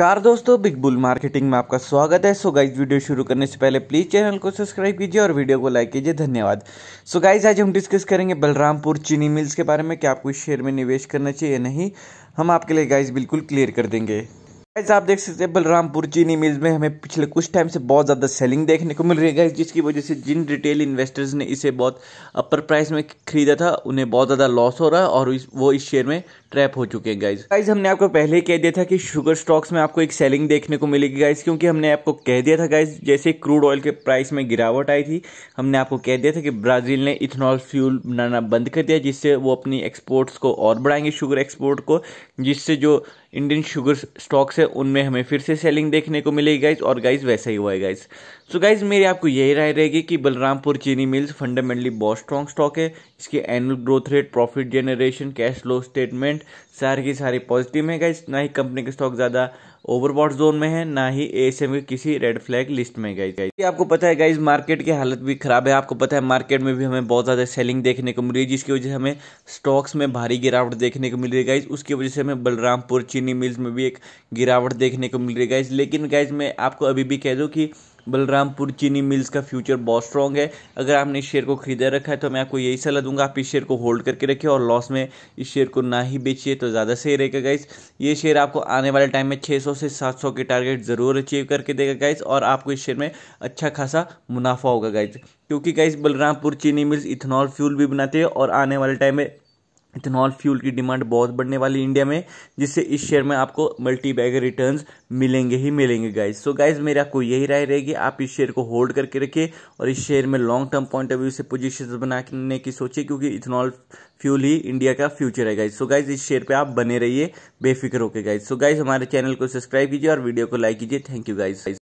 नमस्कार दोस्तों big bull marketing में आपका स्वागत है सो गाइज वीडियो शुरू करने से पहले प्लीज़ चैनल को सब्सक्राइब कीजिए और वीडियो को लाइक कीजिए धन्यवाद सो गाइज आज हम डिस्कस करेंगे बलरामपुर चीनी मिल्स के बारे में क्या आपको इस शेयर में निवेश करना चाहिए नहीं हम आपके लिए गाइज बिल्कुल क्लियर कर देंगे गाइज आप देख सकते हैं बलरामपुर चीनी मिल्स में हमें पिछले कुछ टाइम से बहुत ज़्यादा सेलिंग देखने को मिल रही है गाइज जिसकी वजह से जिन रिटेल इन्वेस्टर्स ने इसे बहुत अपर प्राइस में खरीदा था उन्हें बहुत ज़्यादा लॉस हो रहा है और इस, वो इस शेयर में ट्रैप हो चुके हैं गाइज गाइज हमने आपको पहले ही कह दिया था कि शुगर स्टॉक्स में आपको एक सेलिंग देखने को मिलेगी गाइज क्योंकि हमने आपको कह दिया था गाइज जैसे क्रूड ऑयल के प्राइस में गिरावट आई थी हमने आपको कह दिया था कि ब्राज़ील ने इथेनॉल फ्यूल बनाना बंद कर दिया जिससे वो अपनी एक्सपोर्ट्स को और बढ़ाएंगे शुगर एक्सपोर्ट को जिससे जो इंडियन शुगर स्टॉक्स है उनमें हमें फिर से सेलिंग देखने को मिलेगी गाइज और गाइज वैसा ही हुआ है गाइज सो गाइज मेरी आपको यही राय रहेगी कि बलरामपुर चीनी मिल्स फंडामेंटली बहुत स्ट्रॉन्ग स्टॉक है इसके annual growth rate profit generation cash flow statement सारी की सारी पॉजिटिव है गाइज ना ही कंपनी के स्टॉक ज़्यादा ओवरबॉट जोन में है ना ही एएसएम के किसी रेड फ्लैग लिस्ट में गई ये आपको पता है गाइज मार्केट की हालत भी खराब है आपको पता है मार्केट में भी हमें बहुत ज़्यादा सेलिंग देखने को मिली है जिसकी वजह से हमें स्टॉक्स में भारी गिरावट देखने को मिल रही है गाइज उसकी वजह से हमें बलरामपुर चीनी चीनी मिल्स में भी एक गिरावट देखने को मिल रही है गाइज लेकिन गाइज मैं आपको अभी भी कह दूँ कि बलरामपुर चीनी मिल्स का फ्यूचर बहुत स्ट्रॉन्ग है अगर आपने इस शेयर को खरीदा रखा है तो मैं आपको यही सलाह दूंगा आप इस शेयर को होल्ड करके रखिए और लॉस में इस शेयर को ना ही बेचिए तो ज़्यादा सही रहेगा गाइस ये शेयर आपको आने वाले टाइम में 600 से 700 के टारगेट ज़रूर अचीव करके देगा गाइस और आपको इस शेयर में अच्छा खासा मुनाफा होगा गाइज क्योंकि guys Balrampur Chini mills ethanol fuel भी बनाते हैं और आने वाले टाइम में इथेनॉल फ्यूल की डिमांड बहुत बढ़ने वाली इंडिया में जिससे इस शेयर में आपको मल्टी बैग रिटर्न मिलेंगे ही मिलेंगे गाइज सो गाइज मेरा आपको यही राय रहेगी आप इस शेयर को होल्ड करके रखिए और इस शेयर में long term point of view से पोजिशन बनाने की सोचिए क्योंकि इथेनॉल फ्यूल ही इंडिया का फ्यूचर है गाइज सो गाइज इस शेयर पर आप बने रहिए बेफिक्र होकर गाइज सो गाइज हमारे चैनल को सब्सक्राइब कीजिए और वीडियो को लाइक कीजिए थैंक यू गाइज